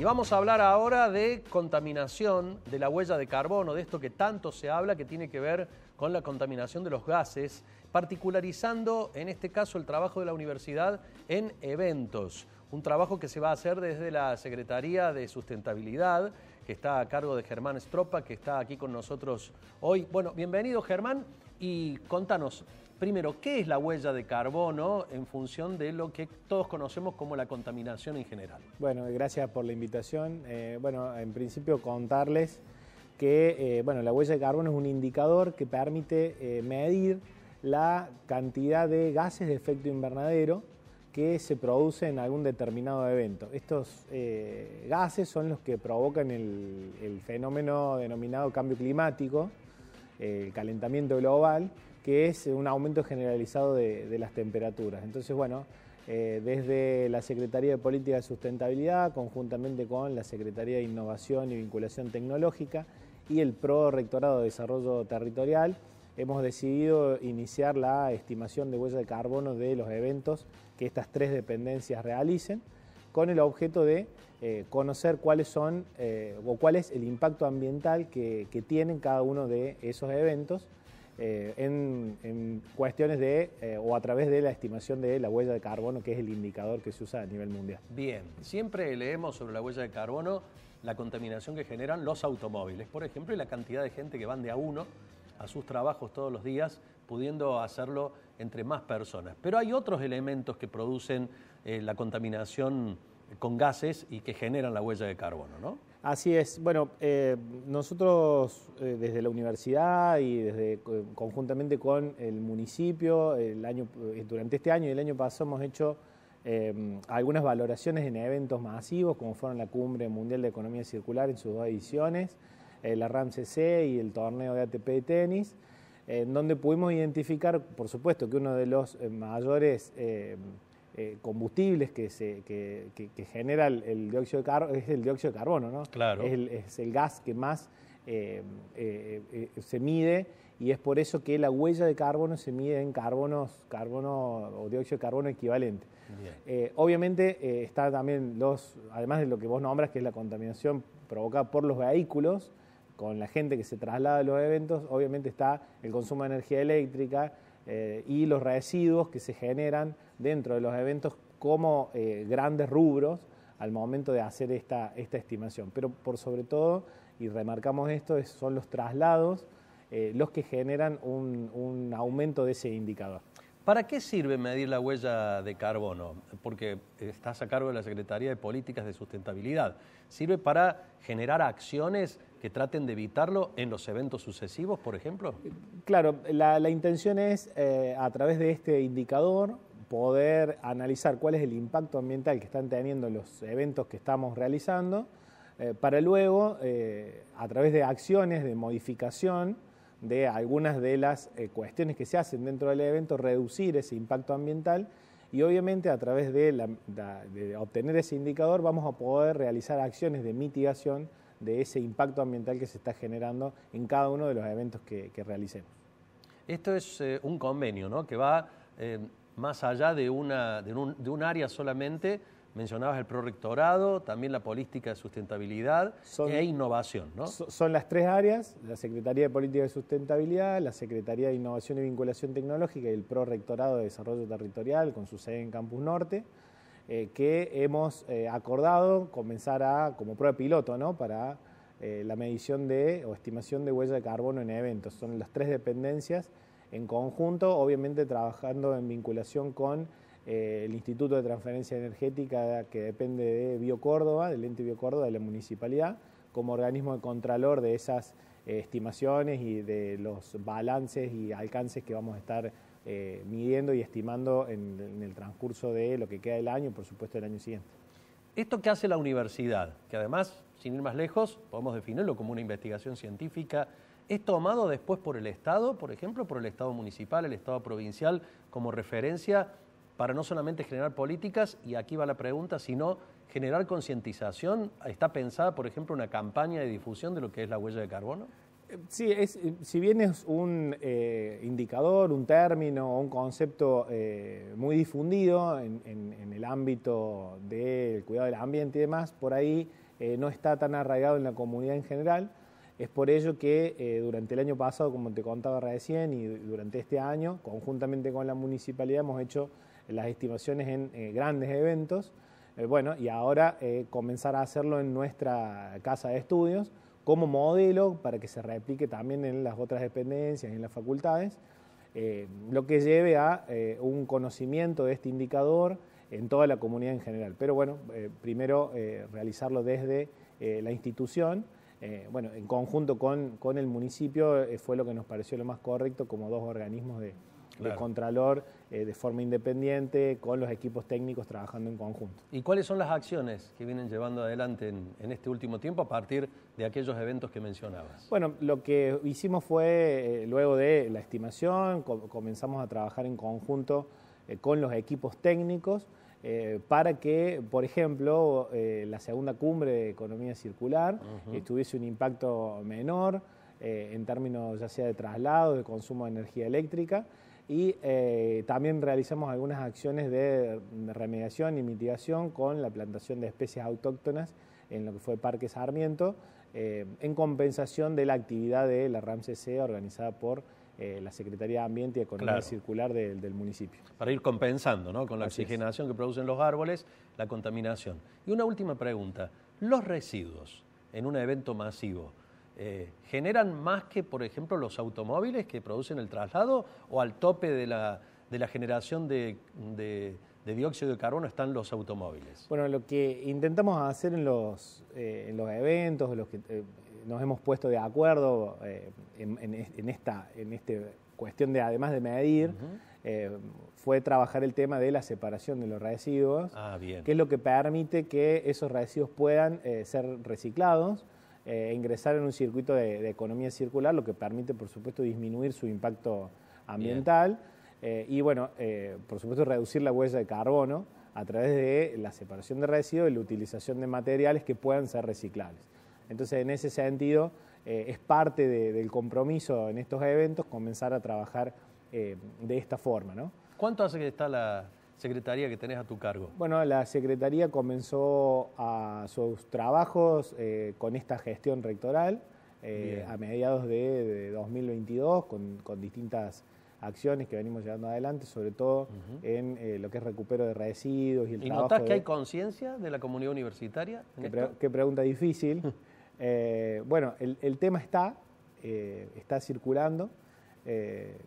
Y vamos a hablar ahora de contaminación, de la huella de carbono, de esto que tanto se habla, que tiene que ver con la contaminación de los gases, particularizando en este caso el trabajo de la universidad en eventos, un trabajo que se va a hacer desde la Secretaría de Sustentabilidad, que está a cargo de Germán Stropa, que está aquí con nosotros hoy. Bueno, bienvenido Germán y contanos, primero, ¿qué es la huella de carbono en función de lo que todos conocemos como la contaminación en general? Bueno, gracias por la invitación. Eh, bueno, en principio contarles que eh, la huella de carbono es un indicador que permite eh, medir la cantidad de gases de efecto invernadero que se produce en algún determinado evento. Estos gases son los que provocan el, fenómeno denominado cambio climático, el calentamiento global, que es un aumento generalizado de, las temperaturas. Entonces, bueno, eh, desde la Secretaría de Política de Sustentabilidad, conjuntamente con la Secretaría de Innovación y Vinculación Tecnológica y el Prorectorado de Desarrollo Territorial, hemos decidido iniciar la estimación de huella de carbono de los eventos que estas tres dependencias realicen, con el objeto de eh, conocer cuáles son eh, o cuál es el impacto ambiental que, que tienen cada uno de esos eventos eh, en, cuestiones de, eh, o a través de la estimación de la huella de carbono, que es el indicador que se usa a nivel mundial. Bien, siempre leemos sobre la huella de carbono la contaminación que generan los automóviles, por ejemplo, y la cantidad de gente que van de a uno a sus trabajos todos los días, pudiendo hacerlo entre más personas. Pero hay otros elementos que producen eh, la contaminación con gases y que generan la huella de carbono, ¿no? Así es. Bueno, eh, nosotros eh, desde la universidad y desde conjuntamente con el municipio, eh, durante este año y el año pasado hemos hecho em, algunas valoraciones en eventos masivos, como fueron la Cumbre Mundial de Economía Circular en sus dos ediciones, la RAMCC y el torneo de ATP de tenis, en donde pudimos identificar, por supuesto, que uno de los mayores em, eh, combustibles que, se, genera el, dióxido de carbono, es el dióxido de carbono, ¿no? Claro. Es el, gas que más eh, eh, se mide y es por eso que la huella de carbono se mide en carbonos, carbono o dióxido de carbono equivalente. obviamente está también los, además de lo que vos nombras, que es la contaminación provocada por los vehículos, con la gente que se traslada a los eventos, obviamente está el consumo de energía eléctrica, eh, y los residuos que se generan dentro de los eventos como eh, grandes rubros al momento de hacer esta, estimación. Pero por sobre todo, y remarcamos esto, son los traslados eh, los que generan un, un aumento de ese indicador. ¿Para qué sirve medir la huella de carbono? Porque estás a cargo de la Secretaría de Políticas de Sustentabilidad. ¿Sirve para generar acciones que traten de evitarlo en los eventos sucesivos, por ejemplo? Claro, la, intención es, eh, a través de este indicador, poder analizar cuál es el impacto ambiental que están teniendo los eventos que estamos realizando, eh, para luego, eh, a través de acciones de modificación de algunas de las cuestiones que se hacen dentro del evento, reducir ese impacto ambiental y obviamente a través de, de, obtener ese indicador vamos a poder realizar acciones de mitigación de ese impacto ambiental que se está generando en cada uno de los eventos que, realicemos. Esto es eh, un convenio que va eh, más allá de, un, área solamente, Mencionabas el prorectorado, también la política de sustentabilidad e innovación, Son las tres áreas, la Secretaría de Política de Sustentabilidad, la Secretaría de Innovación y Vinculación Tecnológica y el prorectorado de Desarrollo Territorial con su sede en Campus Norte. Eh, que hemos eh, acordado comenzar a, como prueba piloto, ¿no? para eh, la medición de o estimación de huella de carbono en eventos. Son las tres dependencias en conjunto, obviamente trabajando en vinculación con el Instituto de Transferencia Energética que depende de BioCórdoba, del ente BioCórdoba de la municipalidad, como organismo de contralor de esas estimaciones y de los balances y alcances que vamos a estar eh, midiendo y estimando en, el transcurso de lo que queda del año y por supuesto el año siguiente. Esto que hace la universidad, que además, sin ir más lejos, podemos definirlo como una investigación científica, ¿es tomado después por el Estado, por ejemplo, por el Estado municipal, el Estado provincial, como referencia para no solamente generar políticas, y aquí va la pregunta, sino generar concientización? ¿Está pensada, por ejemplo, una campaña de difusión de lo que es la huella de carbono? Sí, eh, si bien es un eh, indicador, un término o un concepto eh, muy difundido en, el ámbito del cuidado del ambiente y demás, por ahí no está tan arraigado en la comunidad en general. Es por ello que durante el año pasado, como te contaba recién, y durante este año, conjuntamente con la municipalidad, hemos hecho las estimaciones en grandes eventos. bueno, y ahora comenzar a hacerlo en nuestra casa de estudios como modelo para que se replique también en las otras dependencias y en las facultades, eh, lo que lleve a eh, un conocimiento de este indicador en toda la comunidad en general. Pero bueno, eh, primero realizarlo desde la institución, bueno, en conjunto con el municipio fue lo que nos pareció lo más correcto como dos organismos de, de Contralor eh, de forma independiente, con los equipos técnicos trabajando en conjunto. ¿Y cuáles son las acciones que vienen llevando adelante en, este último tiempo a partir de aquellos eventos que mencionabas? Bueno, lo que hicimos fue, eh, luego de la estimación, comenzamos a trabajar en conjunto eh, con los equipos técnicos. para que, por ejemplo, la segunda cumbre de economía circular tuviese un impacto menor en términos ya sea de traslado, de consumo de energía eléctrica y eh, también realizamos algunas acciones de remediación y mitigación con la plantación de especies autóctonas en lo que fue Parque Sarmiento, eh, en compensación de la actividad de la RAMCC organizada por eh, la Secretaría de Ambiente y Economía Circular del municipio. Para ir compensando ¿no? con la oxigenación que producen los árboles, la contaminación. Y una última pregunta, los residuos en un evento masivo, eh, generan más que, por ejemplo, los automóviles que producen el traslado o al tope de la, de la generación de, dióxido de carbono están los automóviles? Bueno, lo que intentamos hacer en los, eventos, eh, en los eventos, los que eh, nos hemos puesto de acuerdo en, esta, este cuestión de, además de medir, fue trabajar el tema de la separación de los residuos, ah, que es lo que permite que esos residuos puedan ser reciclados eh, ingresar en un circuito de, economía circular, lo que permite, por supuesto, disminuir su impacto ambiental eh, y, bueno, eh, por supuesto, reducir la huella de carbono a través de la separación de residuos y la utilización de materiales que puedan ser reciclables. Entonces, en ese sentido, es parte del compromiso en estos eventos comenzar a trabajar de esta forma. ¿no? ¿Cuánto hace que está la, secretaría que tenés a tu cargo? Bueno, la secretaría comenzó a sus trabajos eh, con esta gestión rectoral eh, a mediados de, 2022 con, distintas acciones que venimos llevando adelante, sobre todo en eh, lo que es recupero de residuos y el ¿Y notás que hay conciencia de la comunidad universitaria? qué, pregunta difícil. bueno, el, el, tema está, está circulando,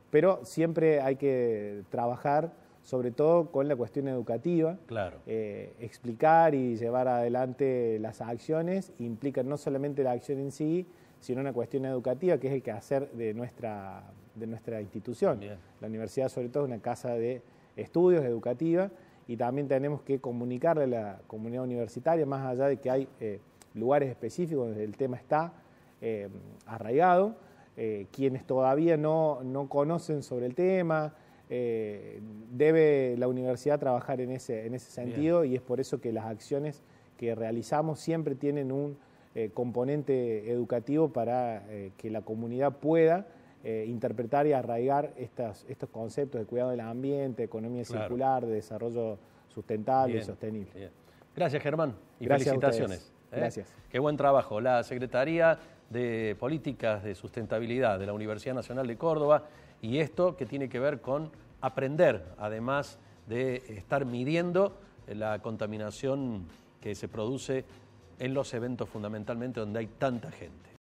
pero siempre hay que trabajar sobre todo con la cuestión educativa. Eh, explicar y llevar adelante las acciones implica no solamente la acción en sí, sino una cuestión educativa que es el quehacer de nuestra, de nuestra institución. La universidad sobre todo es una casa de estudios educativa y también tenemos que comunicarle a la comunidad universitaria, más allá de que hay eh, lugares específicos donde el tema está eh, arraigado, quienes todavía no conocen sobre el tema, eh, debe la universidad trabajar en ese, en ese sentido y es por eso que las acciones que realizamos siempre tienen un eh, componente educativo para eh, que la comunidad pueda interpretar y arraigar estos conceptos de cuidado del ambiente, economía circular, de desarrollo sustentable y sostenible. Gracias Germán y felicitaciones. Gracias. Qué buen trabajo. La Secretaría de Políticas de Sustentabilidad de la Universidad Nacional de Córdoba y esto que tiene que ver con aprender, además de estar midiendo la contaminación que se produce en los eventos fundamentalmente donde hay tanta gente.